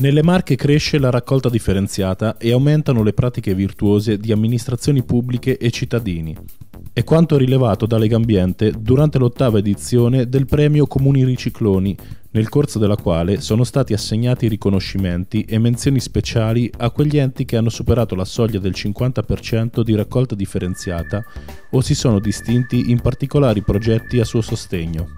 Nelle Marche cresce la raccolta differenziata e aumentano le pratiche virtuose di amministrazioni pubbliche e cittadini. È quanto rilevato da Legambiente durante l'ottava edizione del premio Comuni Ricicloni, nel corso della quale sono stati assegnati riconoscimenti e menzioni speciali a quegli enti che hanno superato la soglia del 50% di raccolta differenziata o si sono distinti in particolari progetti a suo sostegno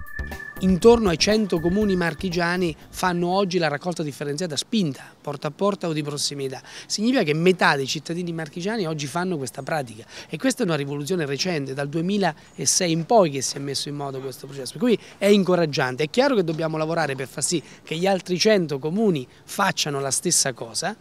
intorno ai 100 comuni marchigiani fanno oggi la raccolta differenziata spinta porta a porta o di prossimità. Significa che metà dei cittadini marchigiani oggi fanno questa pratica e questa è una rivoluzione recente, dal 2006 in poi che si è messo in moto questo processo, per cui è incoraggiante. È chiaro che dobbiamo lavorare per far sì che gli altri 100 comuni facciano la stessa cosa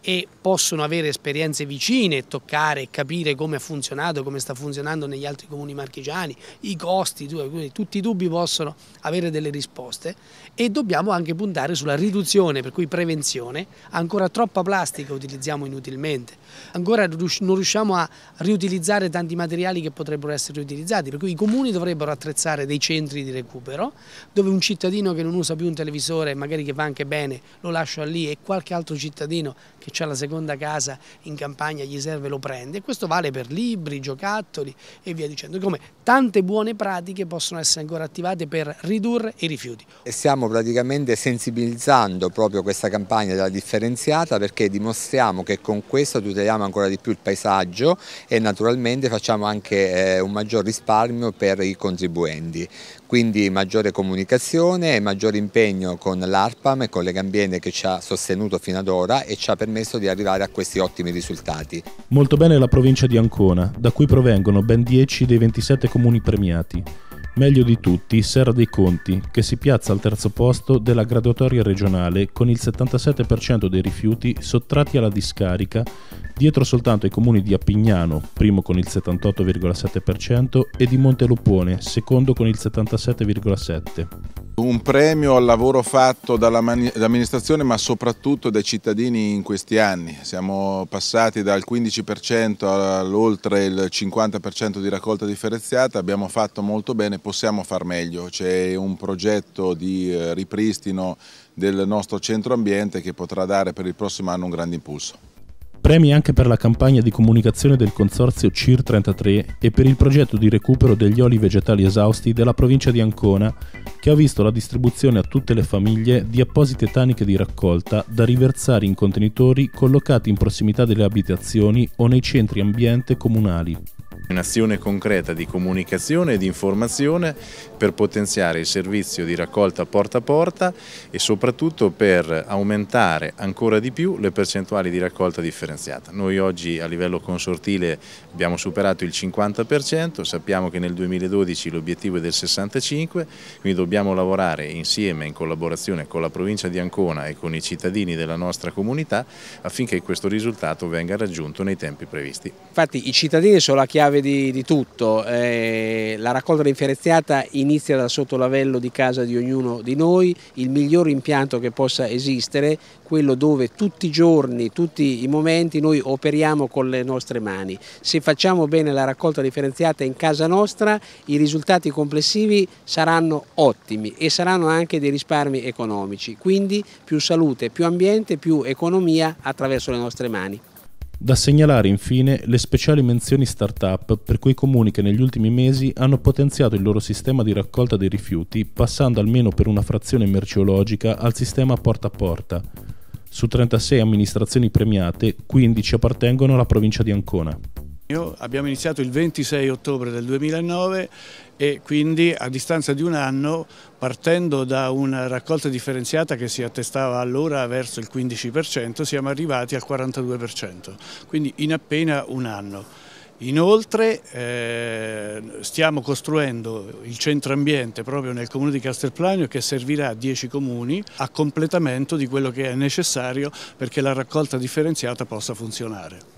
e possono avere esperienze vicine, toccare e capire come ha funzionato, come sta funzionando negli altri comuni marchigiani, i costi, tutti i dubbi possono avere delle risposte e dobbiamo anche puntare sulla riduzione, per cui prevenzione ancora troppa plastica utilizziamo inutilmente, ancora non riusciamo a riutilizzare tanti materiali che potrebbero essere riutilizzati, per cui i comuni dovrebbero attrezzare dei centri di recupero dove un cittadino che non usa più un televisore, magari che va anche bene, lo lascia lì e qualche altro cittadino che ha la seconda casa in campagna gli serve lo prende questo vale per libri, giocattoli e via dicendo, come tante buone pratiche possono essere ancora attivate per ridurre i rifiuti. E stiamo praticamente sensibilizzando proprio questa campagna della differenziata perché dimostriamo che con questo tuteliamo ancora di più il paesaggio e naturalmente facciamo anche eh, un maggior risparmio per i contribuenti. Quindi maggiore comunicazione e maggior impegno con l'ARPAM e con Legambiente che ci ha sostenuto fino ad ora e ci ha permesso di arrivare a questi ottimi risultati. Molto bene la provincia di Ancona, da cui provengono ben 10 dei 27 comuni premiati. Meglio di tutti Serra dei Conti, che si piazza al terzo posto della graduatoria regionale con il 77% dei rifiuti sottratti alla discarica, dietro soltanto ai comuni di Appignano, primo con il 78,7%, e di Montelupone, secondo con il 77,7%. Un premio al lavoro fatto dall'amministrazione ma soprattutto dai cittadini in questi anni. Siamo passati dal 15% all'oltre il 50% di raccolta differenziata, abbiamo fatto molto bene, possiamo far meglio. C'è un progetto di eh, ripristino del nostro centro ambiente che potrà dare per il prossimo anno un grande impulso premi anche per la campagna di comunicazione del consorzio CIR 33 e per il progetto di recupero degli oli vegetali esausti della provincia di Ancona, che ha visto la distribuzione a tutte le famiglie di apposite taniche di raccolta da riversare in contenitori collocati in prossimità delle abitazioni o nei centri ambiente comunali. Un'azione concreta di comunicazione e di informazione per potenziare il servizio di raccolta porta a porta e soprattutto per aumentare ancora di più le percentuali di raccolta differenziata. Noi oggi a livello consortile abbiamo superato il 50%, sappiamo che nel 2012 l'obiettivo è del 65%, quindi dobbiamo lavorare insieme in collaborazione con la provincia di Ancona e con i cittadini della nostra comunità affinché questo risultato venga raggiunto nei tempi previsti. Infatti i cittadini sono la chiave chiave di, di tutto, eh, la raccolta differenziata inizia da sotto l'avello di casa di ognuno di noi, il miglior impianto che possa esistere, quello dove tutti i giorni, tutti i momenti noi operiamo con le nostre mani. Se facciamo bene la raccolta differenziata in casa nostra, i risultati complessivi saranno ottimi e saranno anche dei risparmi economici, quindi più salute, più ambiente, più economia attraverso le nostre mani. Da segnalare infine le speciali menzioni start-up per quei comuni che negli ultimi mesi hanno potenziato il loro sistema di raccolta dei rifiuti passando almeno per una frazione merceologica al sistema porta a porta. Su 36 amministrazioni premiate, 15 appartengono alla provincia di Ancona. Io abbiamo iniziato il 26 ottobre del 2009 e quindi a distanza di un anno, partendo da una raccolta differenziata che si attestava allora verso il 15%, siamo arrivati al 42%, quindi in appena un anno. Inoltre eh, stiamo costruendo il centro ambiente proprio nel comune di Castelplanio che servirà a 10 comuni a completamento di quello che è necessario perché la raccolta differenziata possa funzionare.